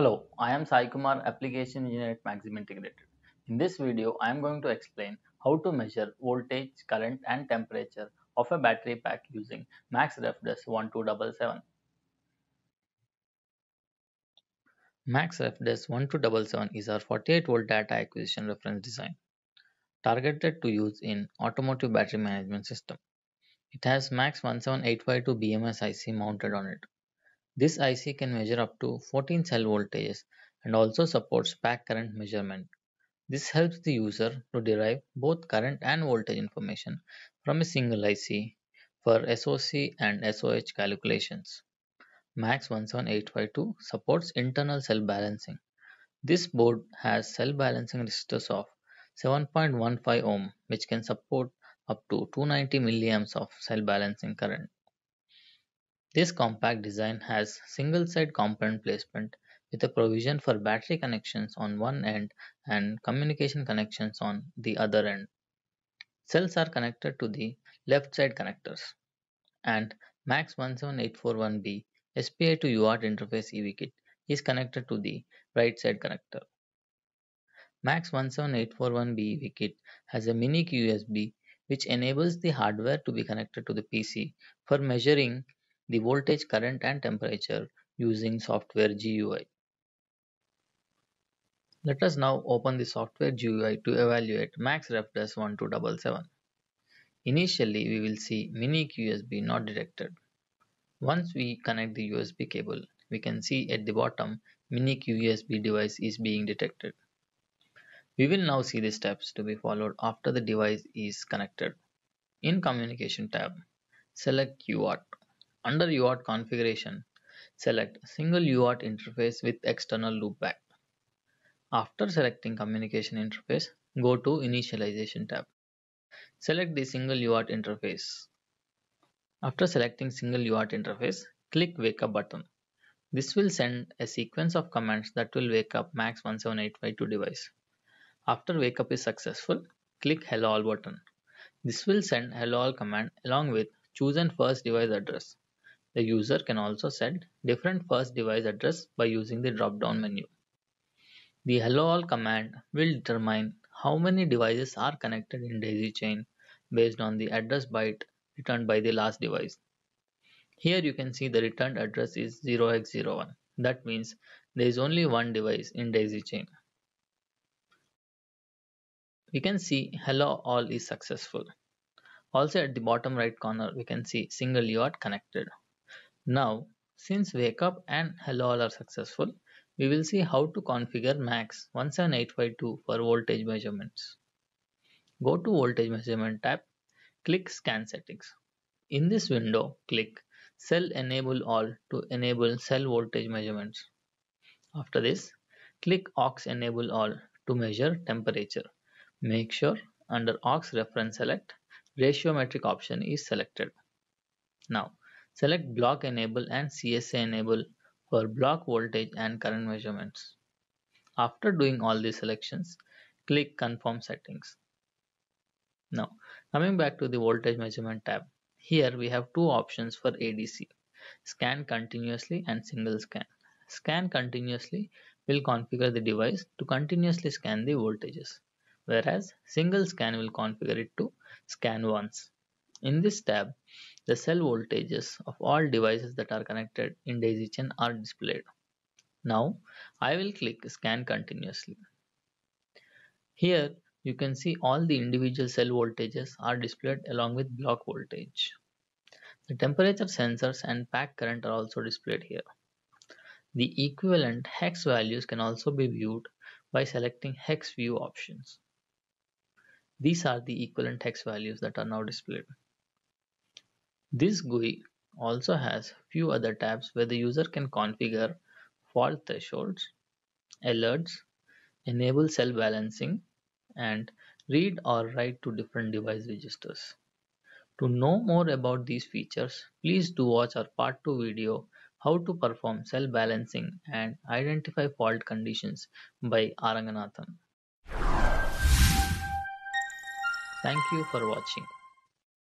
Hello, I am Sai Kumar, Application Engineer at Maxim Integrated. In this video, I am going to explain how to measure voltage, current and temperature of a battery pack using MaxRefDes 1277. MaxRefDes 1277 is our 48 volt data acquisition reference design targeted to use in automotive battery management system. It has MAX 17852 BMS IC mounted on it. This IC can measure up to 14 cell voltages and also supports pack current measurement. This helps the user to derive both current and voltage information from a single IC for SOC and SOH calculations. MAX 17852 supports internal cell balancing. This board has cell balancing resistors of 7.15 ohm which can support up to 290 milliamps of cell balancing current. This compact design has single-side component placement with a provision for battery connections on one end and communication connections on the other end. Cells are connected to the left side connectors and MAX17841B SPI to UART interface EV kit is connected to the right side connector. MAX17841B EV kit has a mini USB, which enables the hardware to be connected to the PC for measuring the voltage, current and temperature using software GUI. Let us now open the software GUI to evaluate MaxRefDes 1277. Initially, we will see mini USB not detected. Once we connect the USB cable, we can see at the bottom mini USB device is being detected. We will now see the steps to be followed after the device is connected. In Communication tab, select UART. Under UART configuration, select Single UART Interface with External Loopback. After selecting Communication Interface, go to Initialization tab. Select the Single UART interface. After selecting Single UART interface, click Wake Up button. This will send a sequence of commands that will wake up MAX17852 device. After wake up is successful, click Hello All button. This will send Hello All command along with chosen first device address. The user can also set different first device address by using the drop-down menu. The hello all command will determine how many devices are connected in daisy chain based on the address byte returned by the last device. Here you can see the returned address is 0x01. That means there is only one device in daisy chain. We can see hello all is successful. Also at the bottom right corner we can see single UART connected. Now, since wake up and all are successful, we will see how to configure MAX 17852 for voltage measurements. Go to voltage measurement tab, click scan settings. In this window, click cell enable all to enable cell voltage measurements. After this, click aux enable all to measure temperature. Make sure under aux reference select, ratio metric option is selected. Now, Select Block Enable and CSA Enable for block voltage and current measurements. After doing all these selections, click Confirm Settings. Now, coming back to the voltage measurement tab, here we have two options for ADC, scan continuously and single scan. Scan continuously will configure the device to continuously scan the voltages, whereas single scan will configure it to scan once. In this tab, the cell voltages of all devices that are connected in chain are displayed. Now, I will click scan continuously. Here, you can see all the individual cell voltages are displayed along with block voltage. The temperature sensors and pack current are also displayed here. The equivalent hex values can also be viewed by selecting hex view options. These are the equivalent hex values that are now displayed. This GUI also has few other tabs where the user can configure fault thresholds, alerts, enable cell balancing, and read or write to different device registers. To know more about these features, please do watch our part 2 video how to perform cell balancing and identify fault conditions by Aranganathan. Thank you for watching.